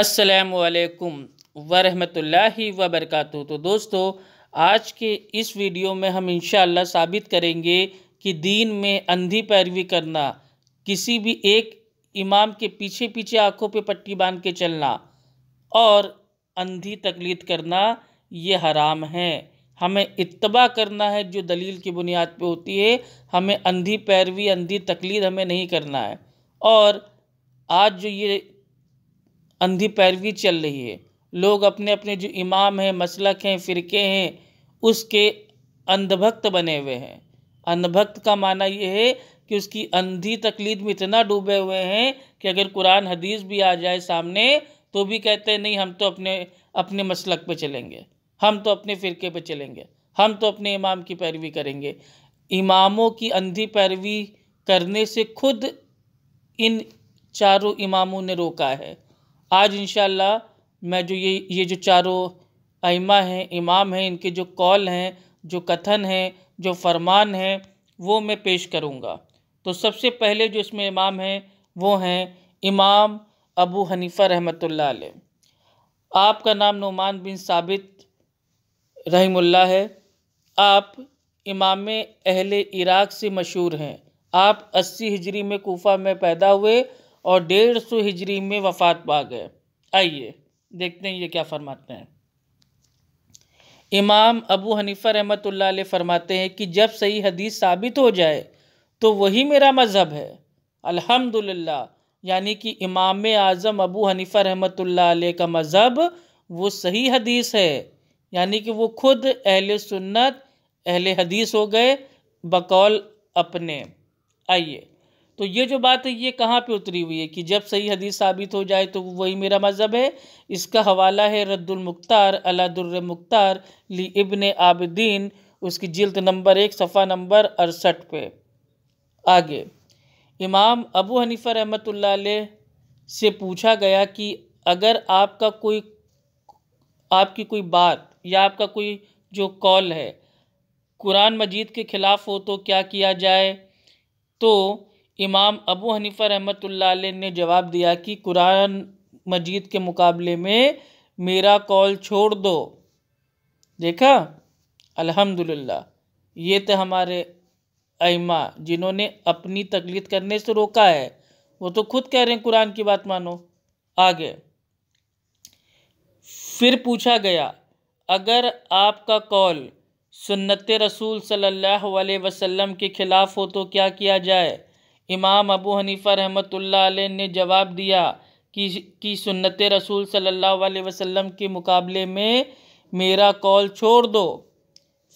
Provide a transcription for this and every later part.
असलकम वरहमतुल्लाहि वबरक तो दोस्तों आज के इस वीडियो में हम इन साबित करेंगे कि दीन में अंधी पैरवी करना किसी भी एक इमाम के पीछे पीछे आँखों पे पट्टी बांध के चलना और अंधी तकलीद करना ये हराम है हमें इतबा करना है जो दलील की बुनियाद पे होती है हमें अंधी पैरवी अंधी तकलीद हमें नहीं करना है और आज जो ये अंधी पैरवी चल रही है लोग अपने अपने जो इमाम हैं मसलक हैं फ़िरके हैं उसके अंधभक्त बने हुए हैं अंधभक्त का माना यह है कि उसकी अंधी तकलीद में इतना डूबे हुए हैं कि अगर कुरान हदीस भी आ जाए सामने तो भी कहते हैं नहीं हम तो अपने अपने मसलक पे चलेंगे हम तो अपने फ़िरके पे चलेंगे हम तो अपने इमाम की पैरवी करेंगे इमामों की अंधी पैरवी करने से खुद इन चारों इमामों ने रोका है आज इन मैं जो ये ये जो चारों आइमा हैं इमाम हैं इनके जो कौल हैं जो कथन हैं जो फरमान हैं वो मैं पेश करूँगा तो सबसे पहले जो इसमें इमाम हैं वो हैं इमाम अबू हनीफ़ा रहमत आपका नाम नुमान बिन साबित रहीमुल्ला है आप इमाम अहल इराक़ से मशहूर हैं आप अस्सी हिजरी में कोफा में पैदा हुए और डेढ़ सौ हिजरी में वफात पा गए आइए देखते हैं ये क्या फरमाते हैं इमाम अबू हनीफ़ा रहमत फरमाते हैं कि जब सही हदीस साबित हो जाए तो वही मेरा मज़हब है अल्हम्दुलिल्लाह यानी कि इमाम आज़म अबू हनीफ़ा रहमत का मज़हब वो सही हदीस है यानी कि वो खुद अहल सुन्नत अहल हदीस हो गए बकौल अपने आइए तो ये जो बात है ये कहाँ पे उतरी हुई है कि जब सही हदीस साबित हो जाए तो वही मेरा मज़हब है इसका हवाला है रद्दुलमुख्तार अलादुर मुख्तार ली इबन आबदीन उसकी जिल्द नंबर एक सफ़ा नंबर अड़सठ पे आगे इमाम अबू हनीफ़ा रहमत से पूछा गया कि अगर आपका कोई आपकी कोई बात या आपका कोई जो कॉल है कुरान मजीद के ख़िलाफ़ हो तो क्या किया जाए तो इमाम अबू हनीफ़ा रहमत ने जवाब दिया कि कुरान मजीद के मुकाबले में मेरा कॉल छोड़ दो देखा अल्हम्दुलिल्लाह ये तो हमारे अइमा जिन्होंने अपनी तकलीफ करने से रोका है वो तो खुद कह रहे हैं कुरान की बात मानो आगे फिर पूछा गया अगर आपका कॉल सुन्नत रसूल सल्लल्लाहु अलैहि वसल्लम के ख़िलाफ़ हो तो क्या किया जाए इमाम अबू हनीफ़ा रहमत ला ने जवाब दिया कि की सुन्नत रसूल सल्ला वसम के मुकाबले में मेरा कॉल छोड़ दो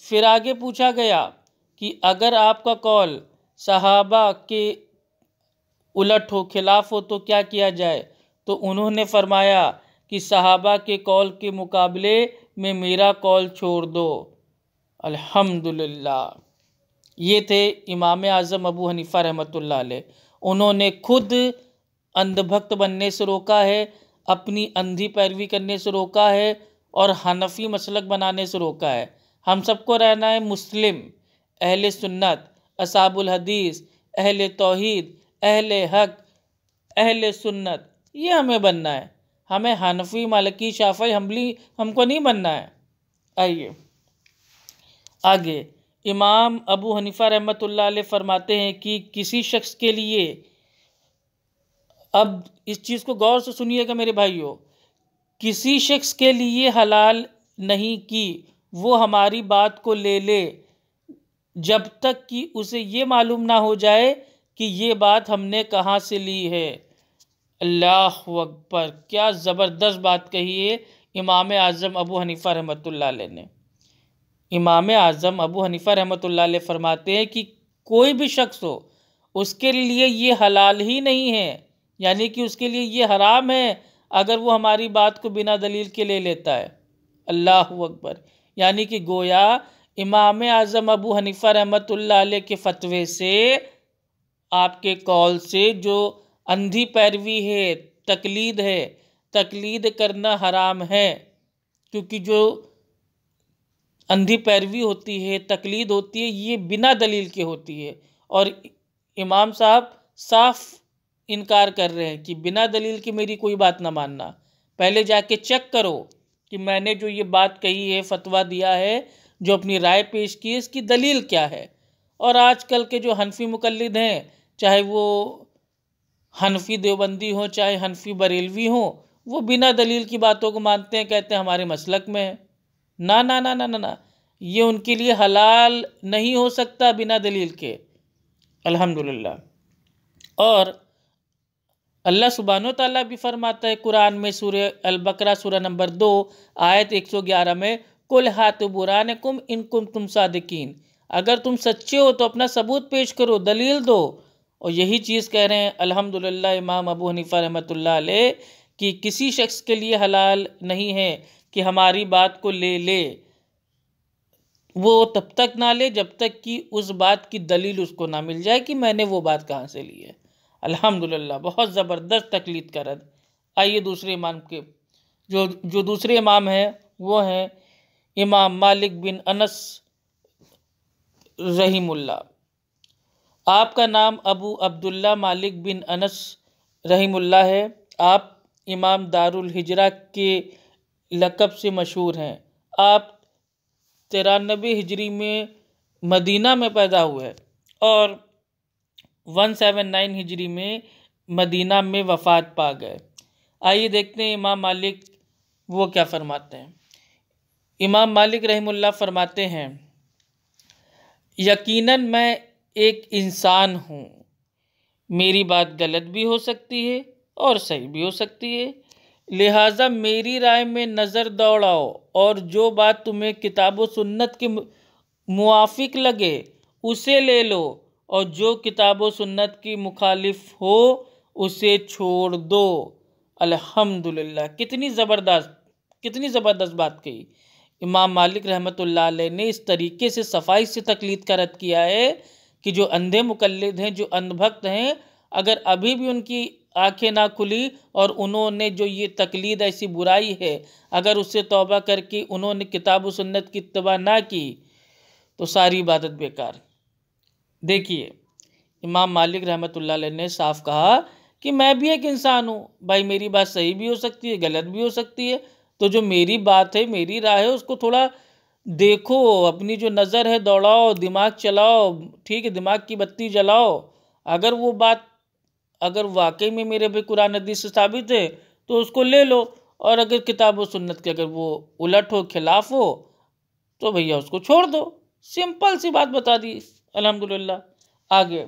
फिर आगे पूछा गया कि अगर आपका कॉल सहाबा के उलट हो खिलाफ हो तो क्या किया जाए तो उन्होंने फरमाया कि सहाबा के कॉल के मुकाबले में मेरा कॉल छोड़ दो अल्हम्दुलिल्लाह ये थे इमाम आज़म अबू हनीफ़ा रहमत उन्होंने खुद अंधभक्त बनने से रोका है अपनी अंधी पैरवी करने से रोका है और हनफी मसलक बनाने से रोका है हम सबको रहना है मुस्लिम अहल सुन्नत असाबुल हदीस अहल तोहद अहल हक अहल सुन्नत ये हमें बनना है हमें हनफी मालकी शाफी हमली हमको नहीं बनना है आइए आगे इमाम अबू हनीफ़ा रहमत अलैह फरमाते हैं कि किसी शख्स के लिए अब इस चीज़ को गौर से सुनिएगा मेरे भाइयों किसी शख्स के लिए हलाल नहीं कि वो हमारी बात को ले ले जब तक कि उसे ये मालूम ना हो जाए कि ये बात हमने कहाँ से ली है अल्लाह अकबर क्या ज़बरदस्त बात कही है इमाम आज़म अबू हनीफ़ा रहमतुल्लाह ने इमाम आज़म अबू हनीफ़ा रहमत ला फरमाते हैं कि कोई भी शख्स हो उसके लिए ये हलाल ही नहीं है यानी कि उसके लिए ये हराम है अगर वो हमारी बात को बिना दलील के ले लेता है अल्लाह अकबर यानी कि गोया इमाम आज़म अबू हनीफ़ा रहमत के फ़तवे से आपके कॉल से जो अंधी पैरवी है तकलीद है तकलीद करना हराम है क्योंकि जो अंधी पैरवी होती है तकलीद होती है ये बिना दलील के होती है और इमाम साहब साफ इनकार कर रहे हैं कि बिना दलील की मेरी कोई बात ना मानना पहले जाके चेक करो कि मैंने जो ये बात कही है फतवा दिया है जो अपनी राय पेश की है इसकी दलील क्या है और आजकल के जो हनफी मुकलद हैं चाहे वो हनफी देवबंदी हों चाहे हनफी बरेलवी हों वो बिना दलील की बातों को मानते हैं कहते हैं हमारे मसलक में है ना ना ना ना ना ना ये उनके लिए हलाल नहीं हो सकता बिना दलील के अल्हम्दुलिल्लाह और अल्लाह सुबहान तला भी फरमाता है कुरान में सूर्य अलबकरा सूर्य नंबर दो आयत 111 में कुल हाथ बुरान कुम इन कुम तुम सादकिन अगर तुम सच्चे हो तो अपना सबूत पेश करो दलील दो और यही चीज़ कह रहे हैं अल्हम्दुलिल्लाह इमाम अबू हनीफा रहमतुल्लाह कि किसी शख्स के लिए हलाल नहीं है कि हमारी बात को ले ले वो तब तक ना ले जब तक कि उस बात की दलील उसको ना मिल जाए कि मैंने वो बात कहाँ से ली है अल्हम्दुलिल्लाह बहुत ज़बरदस्त तकलीद कर आइए दूसरे इमाम के जो जो दूसरे इमाम हैं वो हैं इमाम मालिक बिन अनस रहीमुल्ला आपका नाम अबू अब्दुल्ला मालिक बिन अनस रहीमुल्ला है आप इमाम दारुल हिजरा के लक़ब से मशहूर हैं आप तिरानबे हिजरी में मदीना में पैदा हुए और वन सेवन नाइन हिजरी में मदीना में वफ़ात पा गए आइए देखते हैं इमाम मालिक वो क्या फ़रमाते हैं इमाम मालिक रहमुल्ला फ़रमाते हैं यकीनन मैं एक इंसान हूँ मेरी बात गलत भी हो सकती है और सही भी हो सकती है लिहाजा मेरी राय में नज़र दौड़ाओ और जो बात तुम्हें किताब सुन्नत के मुआफिक लगे उसे ले लो और जो किताब सुन्नत की मुखालिफ हो उसे छोड़ दो अल्हम्दुलिल्लाह कितनी ज़बरदस्त कितनी ज़बरदस्त बात कही इमाम मालिक रहमत ने इस तरीके से सफाई से तकलीद का रद्द किया है कि जो अंधे मुकलद हैं जो अंधभक्त हैं अगर अभी भी उनकी आंखें ना खुली और उन्होंने जो ये तकलीद ऐसी बुराई है अगर उससे तोबा करके उन्होंने किताब सुन्नत की तबाह ना की तो सारी इबादत बेकार देखिए इमाम मालिक रहमत ने साफ कहा कि मैं भी एक इंसान हूँ भाई मेरी बात सही भी हो सकती है गलत भी हो सकती है तो जो मेरी बात है मेरी राय है उसको थोड़ा देखो अपनी जो नज़र है दौड़ाओ दिमाग चलाओ ठीक है दिमाग की बत्ती जलाओ अगर वो बात अगर वाकई में मेरे भाई कुरान हदीस से साबित है तो उसको ले लो और अगर किताब व सुन्नत के अगर वो उलट हो खिलाफ हो तो भैया उसको छोड़ दो सिंपल सी बात बता दी अल्हम्दुलिल्लाह आगे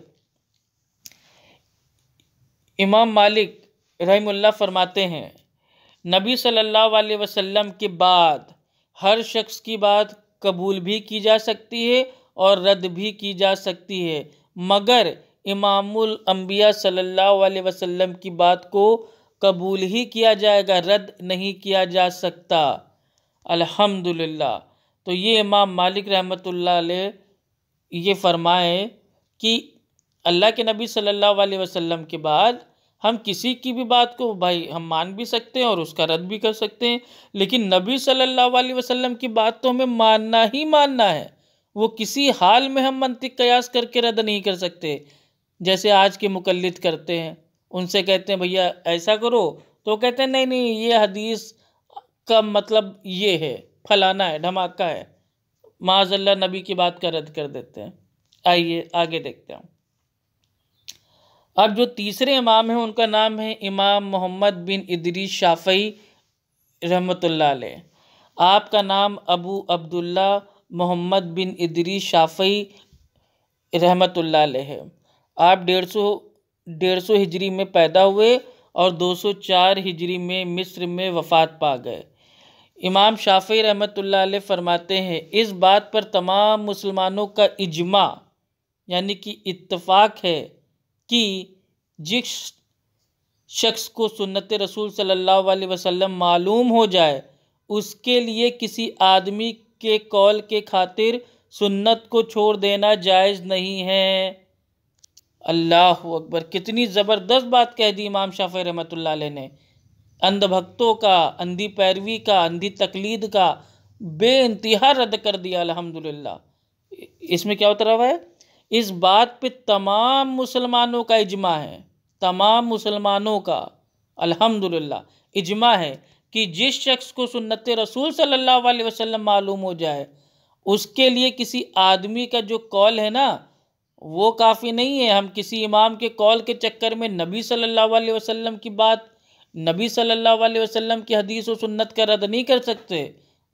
इमाम मालिक रहमुल्ला फरमाते हैं नबी सल्लल्लाहु अलैहि वसल्लम के बाद हर शख्स की बात कबूल भी की जा सकती है और रद्द भी की जा सकती है मगर इमामुल अम्बिया सल्लल्लाहु अलैहि वसल्लम की बात को कबूल ही किया जाएगा रद्द नहीं किया जा सकता अल्हम्दुलिल्लाह तो ये इमाम मालिक ले ये फरमाए कि अल्लाह के नबी सल्लल्लाहु अलैहि वसल्लम के बाद हम किसी की भी बात को भाई हम मान भी सकते हैं और उसका रद्द भी कर सकते हैं लेकिन नबी सल्लल्लाहु अलैहि वसल्लम की बात तो हमें मानना ही मानना है वो किसी हाल में हम मंतिक कयास करके रद्द नहीं कर सकते जैसे आज के मुकलद करते हैं उनसे कहते हैं भैया ऐसा करो तो कहते हैं नहीं नहीं ये हदीस का मतलब ये है फलाना है धमाका है माजल्ला नबी की बात का रद्द कर देते हैं आइए आगे देखते हैं अब जो तीसरे इमाम हैं उनका नाम है इमाम मोहम्मद बिन इदरी शाफई रहमतुल्ला आपका नाम अबू अब्दुल्ला मोहम्मद बिन इदरी शाफई रहमतुल्ला है आप डेढ़ सौ डेढ़ सौ हिजरी में पैदा हुए और दो सौ चार हिजरी में मिस्र में वफ़ात पा गए इमाम शाफ़ी रहमतुल्लाह अलैह फरमाते हैं इस बात पर तमाम मुसलमानों का इजमा यानी कि इत्तफाक है कि जिस शख्स को सुन्नत रसूल सल्लल्लाहु अलैहि वसल्लम मालूम हो जाए उसके लिए किसी आदमी के कॉल के खातिर सुन्नत को छोड़ देना जायज़ नहीं है अल्लाह अकबर कितनी ज़बरदस्त बात कह दी इमाम शाफ़ रहमत ने अंधभक्तों का अंधी पैरवी का अंधी तकलीद का बे इंतहा रद्द कर दिया अलहमदिल्ला इसमें क्या उतरा हुआ है इस बात पे तमाम मुसलमानों का इजमा है तमाम मुसलमानों का अल्हम्दुलिल्लाह इजमा है कि जिस शख्स को सुन्नत रसूल सल्लल्लाहु अलैहि वसल्लम मालूम हो जाए उसके लिए किसी आदमी का जो कॉल है ना वो काफ़ी नहीं है हम किसी इमाम के कॉल के चक्कर में नबी सल्लल्लाहु अलैहि वसल्लम की बात नबी सल्लल्लाहु अलैहि वसल्लम की हदीस व सुन्नत का रद्द नहीं कर सकते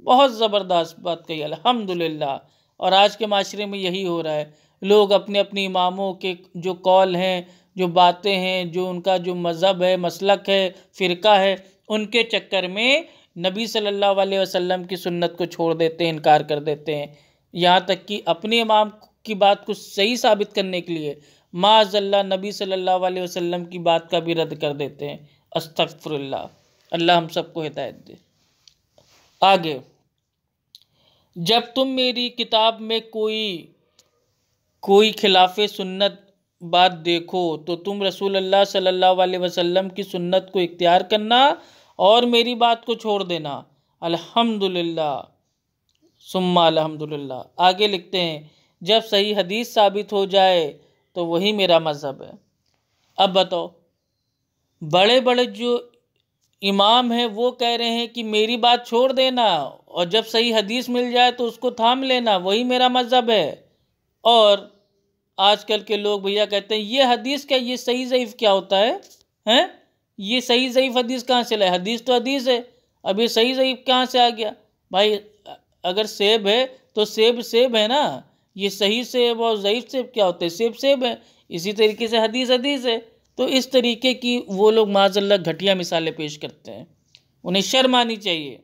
बहुत ज़बरदस्त बात कही अल्हम्दुलिल्लाह और आज के माशरे में यही हो रहा है लोग अपने अपने इमामों के जो कॉल हैं जो बातें हैं जो उनका जो मज़हब है मसलक है फ़िरका है उनके चक्कर में नबी सल्लल्लाहु अलैहि वसल्लम की सुन्नत को छोड़ देते हैं इनकार कर देते हैं यहाँ तक कि अपने इमाम की बात को सही साबित करने के लिए माजल्ला नबी सल्लल्लाहु अलैहि वसल्लम की बात का भी रद्द कर देते हैं अस्तफ़रल्ला अल्लाह हम सबको हिदायत दे आगे जब तुम मेरी किताब में कोई कोई खिलाफ सुन्नत बात देखो तो तुम रसूल अल्लाह सल्लल्लाहु अलैहि वसल्लम की सुन्नत को इख्तियार करना और मेरी बात को छोड़ देना अल्हम्दुलिल्लाह सुम्मा अल्हम्दुलिल्लाह आगे लिखते हैं जब सही हदीस साबित हो जाए तो वही मेरा मज़हब है अब बताओ बड़े बड़े जो इमाम हैं वो कह रहे हैं कि मेरी बात छोड़ देना और जब सही हदीस मिल जाए तो उसको थाम लेना वही मेरा मज़हब है और आजकल के लोग भैया कहते हैं ये हदीस क्या ये सही ज़यीफ़ क्या होता है हैं ये सही ज़यीफ़ हदीस कहाँ से लाए हदीस तो हदीस है अब ये सही ज़यीफ़ कहाँ से आ गया भाई अगर सेब है तो सेब सेब है ना ये सही सेब और ज़यीफ़ सेब क्या होते हैं सेब सेब है इसी तरीके से हदीस हदीस है तो इस तरीके की वो लोग माजल्ला घटिया मिसालें पेश करते हैं उन्हें शर्म आनी चाहिए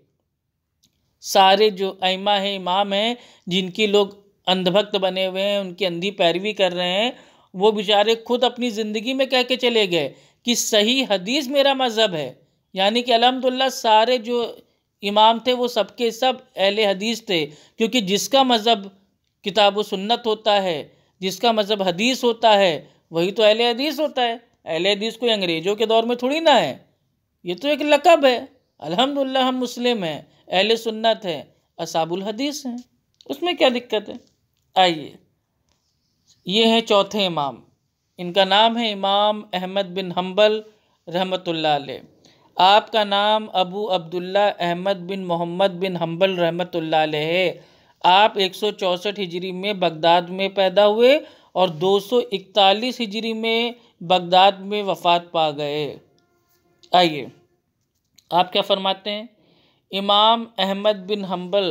सारे जो अमा हैं इमाम हैं जिनकी लोग अंधभक्त बने हुए हैं उनकी अंधी पैरवी कर रहे हैं वो बेचारे खुद अपनी ज़िंदगी में कह के चले गए कि सही हदीस मेरा मज़हब है यानी कि अलहमदिल्ला सारे जो इमाम थे वो सबके सब अहले हदीस थे क्योंकि जिसका मज़हब किताब सुन्नत होता है जिसका मज़हब हदीस होता है वही तो अहल हदीस होता है अहल हदीस कोई अंग्रेज़ों के दौर में थोड़ी ना है ये तो एक लकब है अल्हम्दुलिल्लाह हम मुस्लिम हैं अहल सुन्नत हैं असाबुल हदीस हैं उसमें क्या दिक्कत है आइए ये हैं चौथे इमाम इनका नाम है इमाम अहमद बिन हम्बल रहमतुल्ला आपका नाम अबू अब्दुल्ला अहमद बिन मोहम्मद बिन हम्बल रहमतुल्ला है आप एक सौ हिजरी में बगदाद में पैदा हुए और दो सौ इकतालीस हिजरी में बगदाद में वफ़ात पा गए आइए आप क्या फरमाते हैं इमाम अहमद बिन हम्बल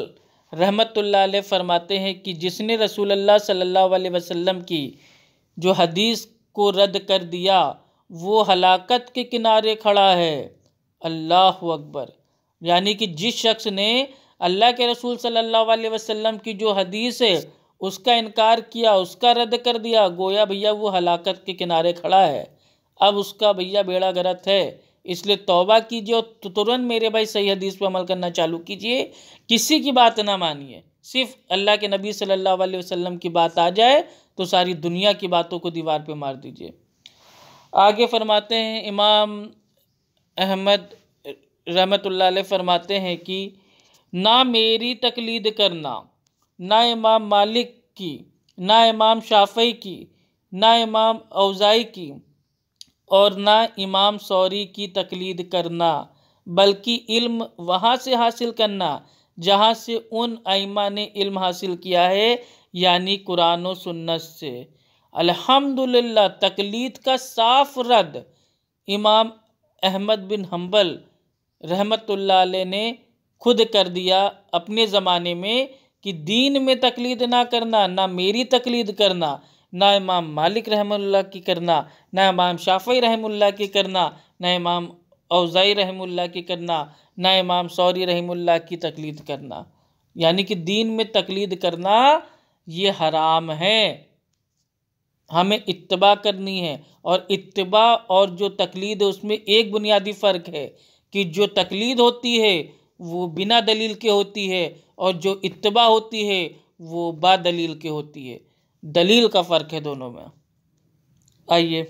रहमतुल्लाह फरमाते हैं कि जिसने रसूल अल्लाह सल्लल्लाहु अलैहि वसल्लम की जो हदीस को रद्द कर दिया वो हलाकत के किनारे खड़ा है अल्लाह अकबर यानी कि जिस शख्स ने अल्लाह के रसूल सल्लल्लाहु अलैहि वसल्लम की जो हदीस है उसका इनकार किया उसका रद्द कर दिया गोया भैया वो हलाकत के किनारे खड़ा है अब उसका भैया बेड़ा गरत है इसलिए तौबा कीजिए और तुरंत मेरे भाई सही हदीस पर अमल करना चालू कीजिए किसी की बात ना मानिए सिर्फ अल्लाह के नबी सल्लल्लाहु अलैहि वसल्लम की बात आ जाए तो सारी दुनिया की बातों को दीवार पे मार दीजिए आगे फरमाते हैं इमाम अहमद रहमतुल्लाह फरमाते हैं कि ना मेरी तकलीद करना ना इमाम मालिक की ना इमाम शाफई की ना इमाम अवज़ाई की और ना इमाम सौरी की तकलीद करना बल्कि इल्म वहाँ से हासिल करना जहाँ से उन आइमा ने इल्म हासिल किया है यानी कुरान व सुन्नत से अल्हम्दुलिल्लाह तकलीद का साफ रद्द इमाम अहमद बिन हम्बल रहमतुल्लाह ने खुद कर दिया अपने ज़माने में कि दीन में तकलीद ना करना ना मेरी तकलीद करना ना इमाम मालिक रहमुल्ला की करना ना इमाम शाफ़ी रहमुल्ला की करना ना इमाम अवज़ाई रहमुल्ला की करना ना इमाम सौरी रहमुल्ला की तकलीद करना यानी कि दीन में तकलीद करना ये हराम है हमें इत्तबा करनी है और इत्तबा और जो तकलीद है उसमें एक बुनियादी फ़र्क है कि जो तकलीद होती है वो बिना दलील के होती है और जो इतबा होती है वो बा दलील के होती है दलील का फ़र्क है दोनों में आइए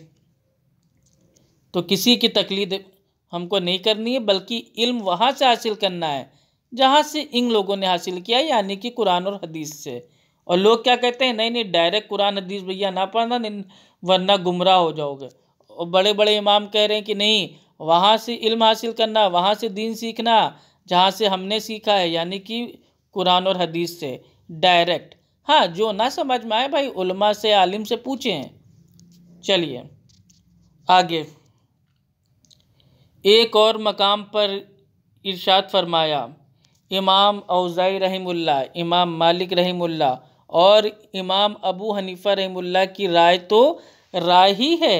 तो किसी की तकलीद हमको नहीं करनी है बल्कि इल्म वहाँ से हासिल करना है जहाँ से इन लोगों ने हासिल किया यानी कि कुरान और हदीस से और लोग क्या कहते हैं नहीं नहीं डायरेक्ट कुरान हदीस भैया ना पढ़ना वरना गुमराह हो जाओगे और बड़े बड़े इमाम कह रहे हैं कि नहीं वहाँ से इल्म हासिल करना वहाँ से दीन सीखना जहाँ से हमने सीखा है यानी कि कुरान और हदीस से डायरेक्ट हाँ जो ना समझ में आए भाई उलमा से आलिम से पूछें चलिए आगे एक और मकाम पर इरशाद फरमाया इमाम अवज़ाई रहीमुल्ला इमाम मालिक रहीमुल्ला और इमाम अबू हनीफ़ा रहीमुल्ला की राय तो राय ही है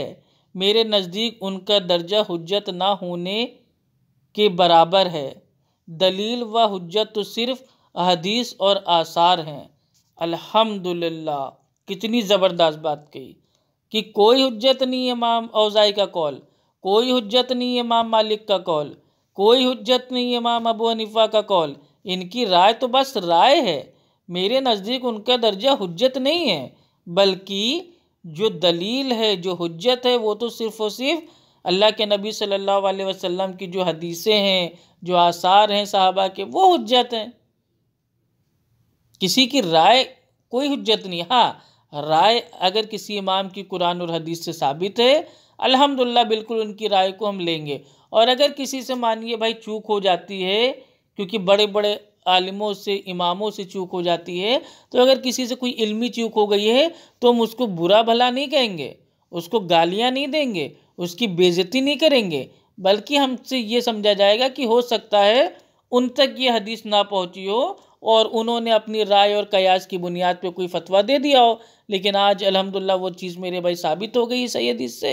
मेरे नज़दीक उनका दर्जा हुज्जत ना होने के बराबर है दलील व हजत तो सिर्फ अहदीस और आसार हैं अल्हम्दुलिल्लाह कितनी ज़बरदस्त बात कही कि कोई हजत नहीं है इमाम औजाई का कौल कोई हजत नहीं है इमाम मालिक का कौल कोई हजत नहीं है इमाम अबू हनीफा का कौल इनकी राय तो बस राय है मेरे नज़दीक उनका दर्जा हजत नहीं है बल्कि जो दलील है जो हजत है वो तो सिर्फ़ और सिर्फ अल्लाह के नबी सल्लल्लाहु अलैहि वसल्लम की जो हदीसें हैं जो आसार हैं साहबा के वो हजत हैं किसी की राय कोई हजत नहीं हाँ राय अगर किसी इमाम की कुरान और हदीस से साबित है अल्हम्दुलिल्लाह बिल्कुल उनकी राय को हम लेंगे और अगर किसी से मानिए भाई चूक हो जाती है क्योंकि बड़े बड़े आलिमों से इमामों से चूक हो जाती है तो अगर किसी से कोई इल्मी चूक हो गई है तो हम उसको बुरा भला नहीं कहेंगे उसको गालियाँ नहीं देंगे उसकी बेज़ती नहीं करेंगे बल्कि हमसे ये समझा जाएगा कि हो सकता है उन तक ये हदीस ना पहुँची हो और उन्होंने अपनी राय और कयास की बुनियाद पे कोई फतवा दे दिया हो लेकिन आज अल्हम्दुलिल्लाह वो चीज़ मेरे भाई साबित हो गई सही हदीस से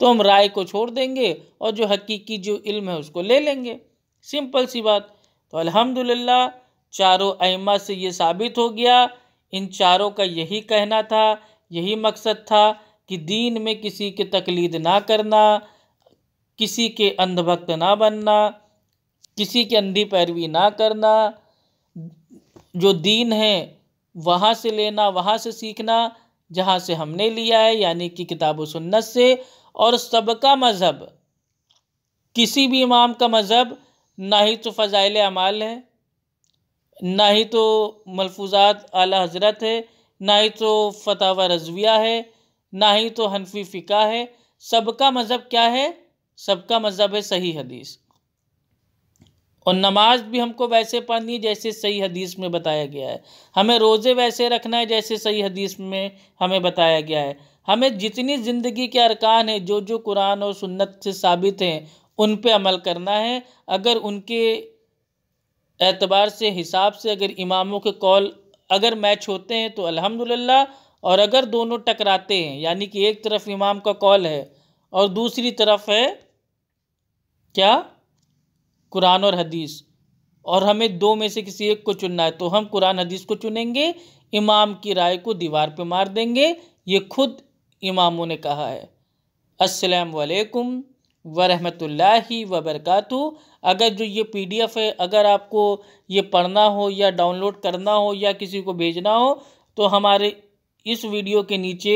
तो हम राय को छोड़ देंगे और जो हकीकी जो इल्म है उसको ले लेंगे सिंपल सी बात तो अल्हम्दुलिल्लाह चारों अइमा से ये साबित हो गया इन चारों का यही कहना था यही मकसद था कि दीन में किसी के तकलीद ना करना किसी के अंधभक्त ना बनना किसी के अंधी पैरवी ना करना जो दीन है वहाँ से लेना वहाँ से सीखना जहाँ से हमने लिया है यानी कि किताब व सुन्नत से और सबका मज़हब किसी भी इमाम का मज़हब ना ही तो फ़ज़ाइल अमाल है ना ही तो मलफूजात आला हज़रत है ना ही तो फतावा रजविया है ना ही तो हनफी फ़िका है सबका मज़हब क्या है सबका मज़हब है सही हदीस और नमाज भी हमको वैसे पढ़नी है जैसे सही हदीस में बताया गया है हमें रोज़े वैसे रखना है जैसे सही हदीस में हमें बताया गया है हमें जितनी ज़िंदगी के अरकान हैं जो जो कुरान और सुन्नत से साबित हैं उन पे अमल करना है अगर उनके एतबार से हिसाब से अगर इमामों के कॉल अगर मैच होते हैं तो अल्हम्दुलिल्लाह और अगर दोनों टकराते हैं यानी कि एक तरफ इमाम का कॉल है और दूसरी तरफ है क्या कुरान और हदीस और हमें दो में से किसी एक को चुनना है तो हम कुरान हदीस को चुनेंगे इमाम की राय को दीवार पे मार देंगे ये खुद इमामों ने कहा है अस्सलाम वालेकुम वरहमतुल्लाहि वबरकातु अगर जो ये पीडीएफ है अगर आपको ये पढ़ना हो या डाउनलोड करना हो या किसी को भेजना हो तो हमारे इस वीडियो के नीचे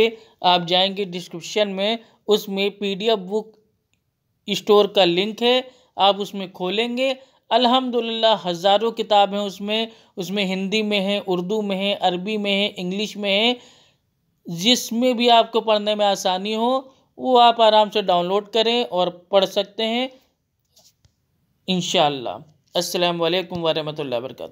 आप जाएंगे डिस्क्रिप्शन में उसमें पीडीएफ बुक स्टोर का लिंक है आप उसमें खोलेंगे अल्हम्दुलिल्लाह हज़ारों किताब हैं उसमें उसमें हिंदी में है उर्दू में है अरबी में है इंग्लिश में है जिसमें भी आपको पढ़ने में आसानी हो वो आप आराम से डाउनलोड करें और पढ़ सकते हैं इन शाला असलकम वरहमल वर्क